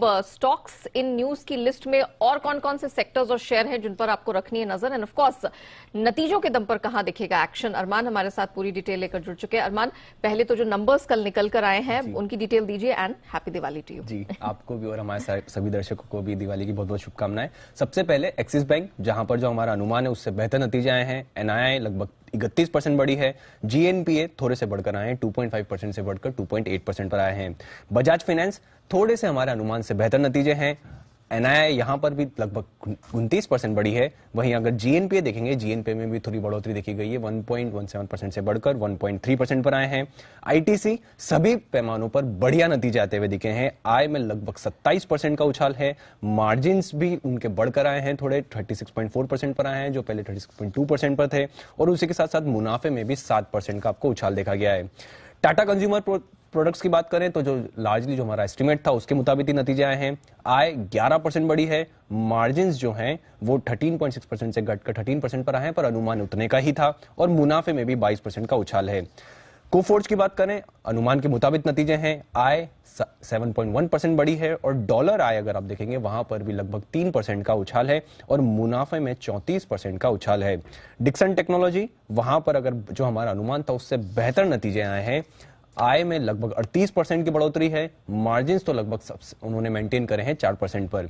stocks in news की list में और कौन कौन से सेक्टर्स और शेयर हैं जिन पर आपको रखनी है नजर एंड ऑफ कोर्स नतीजों के दम पर कहां दिखेगा एक्शन अरमान हमारे साथ पूरी डिटेल लेकर जुड़ चुके हैं अरमान पहले तो जो नंबर्स कल निकल कर आए हैं उनकी डिटेल दीजिए and happy Diwali to you ji आपको भी और हमारे सभी दर्शकों को भी दिवाली की बहुत बहुत शुभकामनाएं सबसे पहले एक्सिस बैंक जहां पर जो हमारा अनुमान है उससे बेहतर नतीजे आए हैं एनआईआई लगभग इकतीस परसेंट बढ़ी है जीएनपीए थोड़े से बढ़कर आए टू पॉइंट फाइव परसेंट से बढ़कर टू पॉइंट एट परसेंट पर आए हैं बजाज फाइनेंस थोड़े से हमारे अनुमान से बेहतर नतीजे हैं एनआईआई यहां पर भी लगभग उनतीस परसेंट बढ़ी है वहीं अगर जीएनपीए देखेंगे जीएनपीए में भी थोड़ी बढ़ोतरी देखी गई है 1.17 परसेंट से बढ़कर 1.3 परसेंट पर आए हैं आईटीसी सभी पैमानों पर बढ़िया नतीजे आते हुए दिखे हैं आय में लगभग 27 परसेंट का उछाल है मार्जिन भी उनके बढ़कर आए हैं थोड़े थर्टी पर आए हैं जो पहले थर्टी पर थे और उसी के साथ साथ मुनाफे में भी सात का आपको उछाल देखा गया है टाटा कंज्यूमर प्रोडक्ट्स की बात करें तो जो लार्जली जो हमारा एस्टिमेट था उसके मुताबिक ही नतीजे आए हैं आय 11 परसेंट बढ़ी है मार्जिन जो हैं वो 13.6 परसेंट से घटकर 13 परसेंट पर आए हैं पर अनुमान उतने का ही था और मुनाफे में भी 22 परसेंट का उछाल है कोफोर्ज की बात करें अनुमान के मुताबिक नतीजे हैं आय 7.1 परसेंट बढ़ी है और डॉलर आय अगर आप देखेंगे वहां पर भी लगभग 3 परसेंट का उछाल है और मुनाफे में 34 परसेंट का उछाल है डिक्सन टेक्नोलॉजी वहां पर अगर जो हमारा अनुमान था उससे बेहतर नतीजे आए हैं आय में लगभग 38 परसेंट की बढ़ोतरी है मार्जिन तो लगभग उन्होंने मेंटेन करे हैं चार परसेंट पर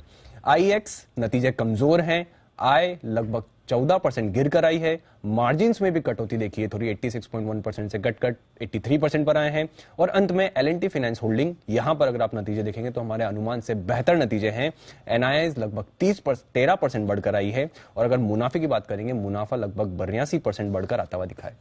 आई e नतीजे कमजोर हैं आय लगभग 14 परसेंट गिर कर आई है मार्जिन में भी कटौती देखिए थोड़ी 86.1 परसेंट से कट कट 83 परसेंट पर आए हैं और अंत में एल फाइनेंस होल्डिंग यहां पर अगर आप नतीजे देखेंगे तो हमारे अनुमान से बेहतर नतीजे हैं एनआईएस लगभग तीस तेरह परसेंट बढ़कर आई है और अगर मुनाफे की बात करेंगे मुनाफा लगभग बयासी परसेंट बढ़कर आता हुआ दिखाई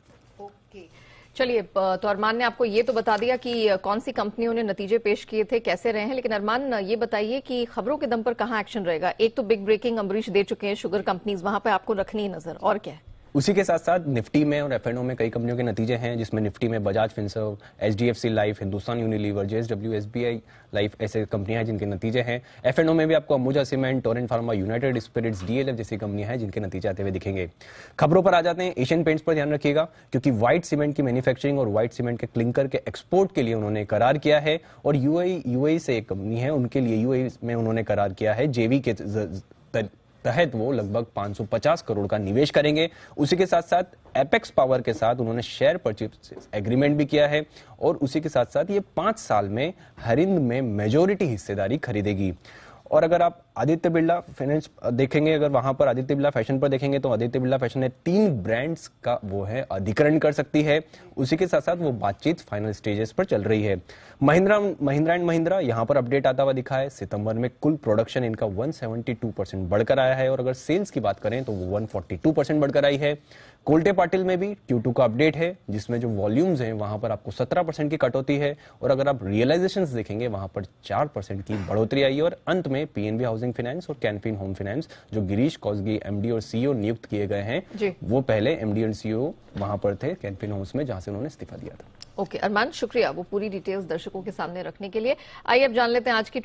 चलिए तो अरमान ने आपको ये तो बता दिया कि कौन सी कंपनियों ने नतीजे पेश किए थे कैसे रहे हैं लेकिन अरमान ये बताइए कि खबरों के दम पर कहाँ एक्शन रहेगा एक तो बिग ब्रेकिंग अमरीश दे चुके हैं शुगर कंपनीज वहां पर आपको रखनी है नजर और क्या है उसी के साथ साथ निफ्टी में और एफ में कई कंपनियों के नतीजे हैं जिसमें निफ्टी में Bajaj Finserv H D F C life Hindustan Unilever J S B I life ऐसे कंपनियां हैं जिनके नतीजे हैं एफ में भी आपको Ambuja cement torrent pharma united spirits DLF जैसी कंपनियां हैं जिनके नतीजे आते हुए दिखेंगे खबरों पर आ जाते हैं एशियन पेंट्स पर ध्यान रखिएगा क्योंकि व्हाइट सीमेंट की मैन्युफैक्चरिंग और व्हाइट सीमेंट के क्लिंकर के एक्सपोर्ट के लिए उन्होंने करार किया है और यूए यूए से एक कंपनी है उनके लिए यूए में उन्होंने करार किया है जेवी के तहत वो लगभग 550 करोड़ का निवेश करेंगे उसी के साथ साथ एपेक्स पावर के साथ उन्होंने शेयर परचेज एग्रीमेंट भी किया है और उसी के साथ साथ ये पांच साल में हरिंद में मेजोरिटी हिस्सेदारी खरीदेगी और अगर आप आदित्य बिरला फाइनेंस देखेंगे अगर वहां पर आदित्य बिरला फैशन पर देखेंगे तो आदित्य बिरला फैशन ने तीन ब्रांड्स का वो है अधिकरण कर सकती है उसी के साथ साथ वो बातचीत फाइनल स्टेजेस पर चल रही है महिंद्रा महिंद्रा एंड महिंद्रा यहाँ पर अपडेट आता हुआ दिखा है सितंबर में कुल प्रोडक्शन इनका वन बढ़कर आया है और अगर सेल्स की बात करें तो वो 142 बढ़कर आई है कोल्टे पाटिल में भी Q2 का अपडेट है जिसमें जो वॉल्यूम्स हैं वहां पर आपको 17 परसेंट की कटौती है और अगर आप रियलाइजेशन देखेंगे वहां पर 4 परसेंट की बढ़ोतरी आई है और अंत में पीएनबी हाउसिंग फाइनेंस और कैनफिन होम फाइनेंस जो गिरीश कौजगी एमडी और सीईओ e नियुक्त किए गए हैं वो पहले एमडी एंड सीईओ वहां पर थे कैनफिन होम्स में जहां से उन्होंने इस्तीफा दिया था ओके okay, अरमान शुक्रिया वो पूरी डिटेल्स दर्शकों के सामने रखने के लिए आइए अब जान लेते हैं आज की